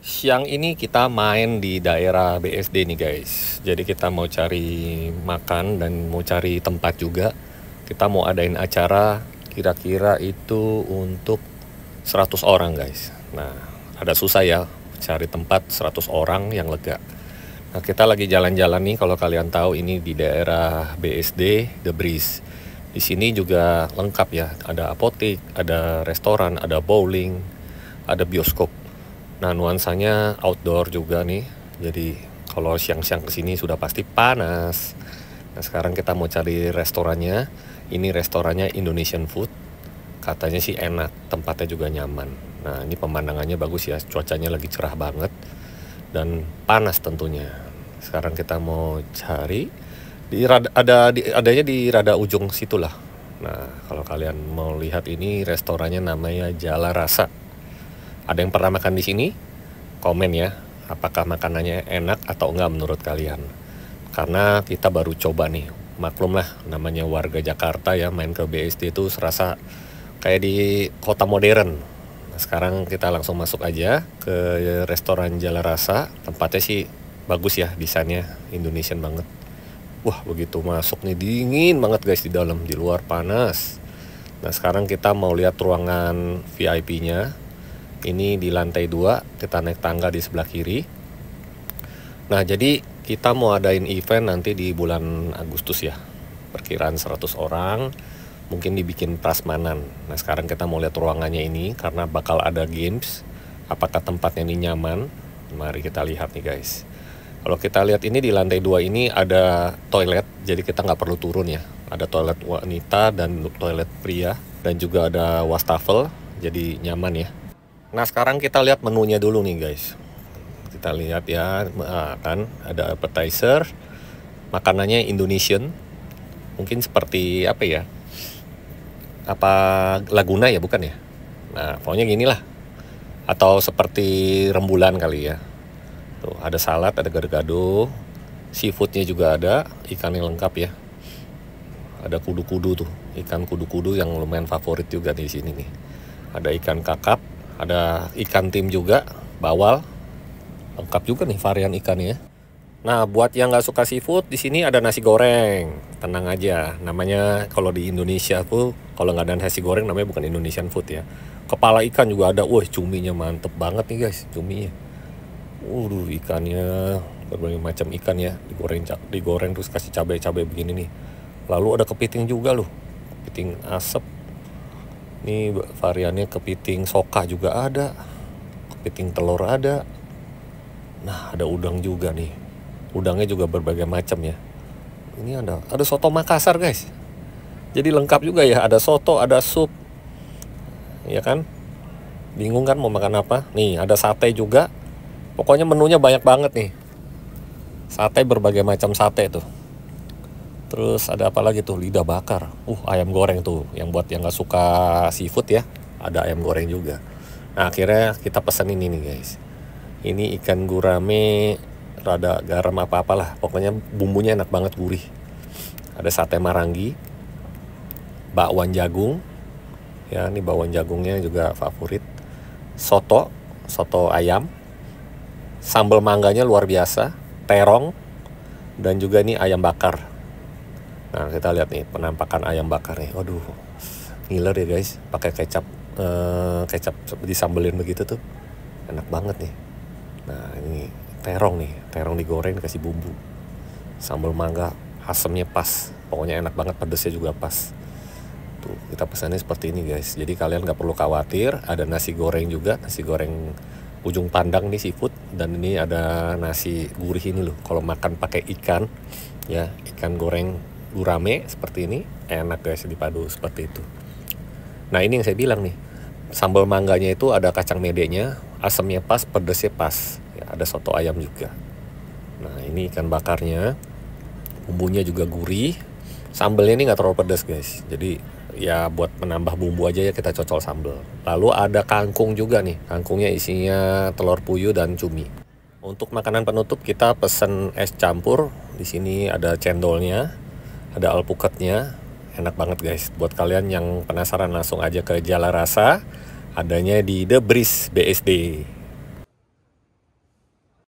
Siang ini kita main di daerah BSD nih guys. Jadi kita mau cari makan dan mau cari tempat juga. Kita mau adain acara kira-kira itu untuk 100 orang guys. Nah, ada susah ya cari tempat 100 orang yang lega. Nah, kita lagi jalan-jalan nih kalau kalian tahu ini di daerah BSD The Breeze. Di sini juga lengkap ya, ada apotek, ada restoran, ada bowling, ada bioskop Nah nuansanya outdoor juga nih, jadi kalau siang-siang kesini sudah pasti panas. Nah sekarang kita mau cari restorannya, ini restorannya Indonesian Food, katanya sih enak, tempatnya juga nyaman. Nah ini pemandangannya bagus ya, cuacanya lagi cerah banget dan panas tentunya. Sekarang kita mau cari di ada di, adanya di rada ujung situlah. Nah, kalau kalian mau lihat ini restorannya namanya Jala Rasa. Ada yang pernah makan di sini? Komen ya, apakah makanannya enak atau enggak menurut kalian. Karena kita baru coba nih, maklumlah namanya warga Jakarta ya main ke BSD itu serasa kayak di kota modern. Nah, sekarang kita langsung masuk aja ke restoran Jala Rasa. Tempatnya sih bagus ya desainnya, Indonesian banget. Wah begitu masuk nih dingin banget guys di dalam, di luar panas. Nah sekarang kita mau lihat ruangan VIP-nya ini di lantai 2, kita naik tangga di sebelah kiri. Nah, jadi kita mau adain event nanti di bulan Agustus ya. Perkiraan 100 orang, mungkin dibikin prasmanan. Nah, sekarang kita mau lihat ruangannya ini karena bakal ada games. Apakah tempatnya ini nyaman? Mari kita lihat nih guys. Kalau kita lihat ini di lantai dua ini ada toilet, jadi kita nggak perlu turun ya. Ada toilet wanita dan toilet pria, dan juga ada wastafel, jadi nyaman ya. Nah sekarang kita lihat menunya dulu nih guys. Kita lihat ya, nah, kan ada appetizer, makanannya Indonesian, mungkin seperti apa ya? Apa Laguna ya bukan ya? Nah pokoknya gini lah. Atau seperti rembulan kali ya. Tuh ada salad, ada gado-gado, seafoodnya juga ada, Ikan yang lengkap ya. Ada kudu-kudu tuh, ikan kudu-kudu yang lumayan favorit juga di sini nih. Ada ikan kakap, ada ikan tim juga, bawal. Lengkap juga nih varian ikannya. Ya. Nah, buat yang nggak suka seafood, di sini ada nasi goreng. Tenang aja, namanya kalau di Indonesia tuh, kalau nggak ada nasi goreng namanya bukan Indonesian food ya. Kepala ikan juga ada, wah cuminya mantep banget nih guys, cuminya. Waduh, ikannya berbagai macam ikan ya, digoreng digoreng terus kasih cabai-cabai begini nih. Lalu ada kepiting juga loh, kepiting asap ini variannya kepiting soka juga ada kepiting telur ada nah ada udang juga nih udangnya juga berbagai macam ya ini ada ada soto Makassar guys jadi lengkap juga ya ada soto ada sup ya kan bingung kan mau makan apa nih ada sate juga pokoknya menunya banyak banget nih sate berbagai macam sate tuh Terus ada apa lagi tuh? Lidah bakar. Uh, ayam goreng tuh. Yang buat yang nggak suka seafood ya, ada ayam goreng juga. Nah, akhirnya kita pesan ini nih, guys. Ini ikan gurame rada garam apa-apalah. Pokoknya bumbunya enak banget gurih. Ada sate marangi, bakwan jagung. Ya, ini bakwan jagungnya juga favorit. Soto, soto ayam. Sambal mangganya luar biasa, terong dan juga ini ayam bakar Nah kita lihat nih penampakan ayam bakar nih. Waduh, ngiler ya guys. Pakai kecap, eh, kecap disambelin begitu tuh, enak banget nih. Nah ini terong nih, terong digoreng kasih bumbu, sambal mangga, asemnya pas. Pokoknya enak banget, pedesnya juga pas. Tuh kita pesannya seperti ini guys. Jadi kalian nggak perlu khawatir. Ada nasi goreng juga, nasi goreng ujung pandang nih seafood dan ini ada nasi gurih ini loh kalau makan pakai ikan ya ikan goreng gurame seperti ini enak guys dipadu seperti itu nah ini yang saya bilang nih sambal mangganya itu ada kacang medenya asamnya pas pedesnya pas ya, ada soto ayam juga nah ini ikan bakarnya bumbunya juga gurih sambalnya ini nggak terlalu pedes guys jadi ya buat menambah bumbu aja ya kita cocol sambal. lalu ada kangkung juga nih kangkungnya isinya telur puyuh dan cumi untuk makanan penutup kita pesen es campur di sini ada cendolnya ada alpukatnya enak banget guys buat kalian yang penasaran langsung aja ke Jalan Rasa adanya di The Breeze BSD